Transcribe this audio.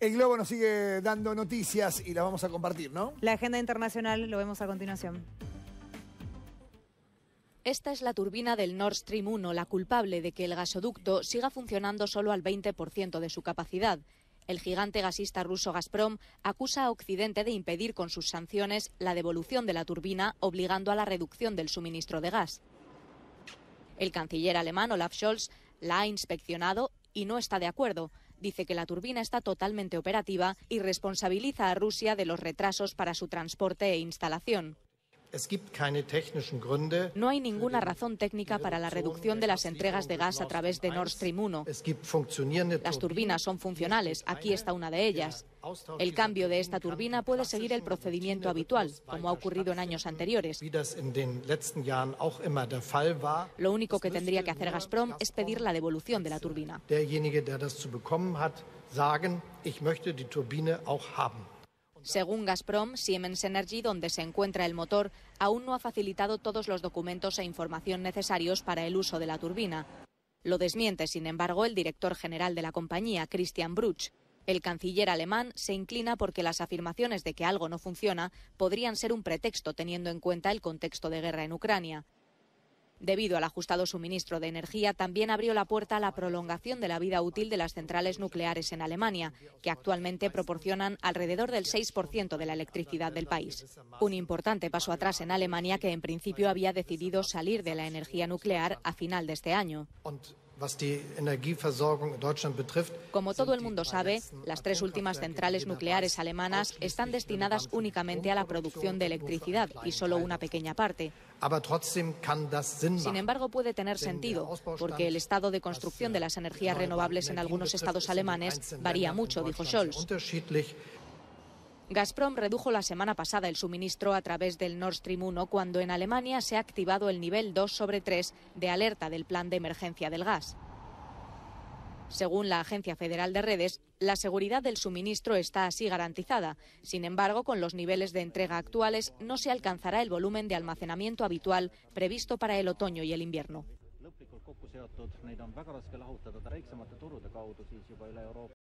El Globo nos sigue dando noticias y las vamos a compartir, ¿no? La agenda internacional lo vemos a continuación. Esta es la turbina del Nord Stream 1, la culpable de que el gasoducto siga funcionando solo al 20% de su capacidad. El gigante gasista ruso Gazprom acusa a Occidente de impedir con sus sanciones la devolución de la turbina, obligando a la reducción del suministro de gas. El canciller alemán Olaf Scholz la ha inspeccionado y no está de acuerdo. Dice que la turbina está totalmente operativa y responsabiliza a Rusia de los retrasos para su transporte e instalación. No hay ninguna razón técnica para la reducción de las entregas de gas a través de Nord Stream 1. Las turbinas son funcionales, aquí está una de ellas. El cambio de esta turbina puede seguir el procedimiento habitual, como ha ocurrido en años anteriores. Lo único que tendría que hacer Gazprom es pedir la devolución de la turbina. Según Gazprom, Siemens Energy, donde se encuentra el motor, aún no ha facilitado todos los documentos e información necesarios para el uso de la turbina. Lo desmiente, sin embargo, el director general de la compañía, Christian Bruch. El canciller alemán se inclina porque las afirmaciones de que algo no funciona podrían ser un pretexto teniendo en cuenta el contexto de guerra en Ucrania. Debido al ajustado suministro de energía, también abrió la puerta a la prolongación de la vida útil de las centrales nucleares en Alemania, que actualmente proporcionan alrededor del 6% de la electricidad del país. Un importante paso atrás en Alemania, que en principio había decidido salir de la energía nuclear a final de este año. Como todo el mundo sabe, las tres últimas centrales nucleares alemanas están destinadas únicamente a la producción de electricidad y solo una pequeña parte. Sin embargo, puede tener sentido, porque el estado de construcción de äh, las energías renovables en algunos estados alemanes varía mucho, dijo Scholz. Gazprom redujo la semana pasada el suministro a través del Nord Stream 1 cuando en Alemania se ha activado el nivel 2 sobre 3 de alerta del plan de emergencia del gas. Según la Agencia Federal de Redes, la seguridad del suministro está así garantizada. Sin embargo, con los niveles de entrega actuales no se alcanzará el volumen de almacenamiento habitual previsto para el otoño y el invierno.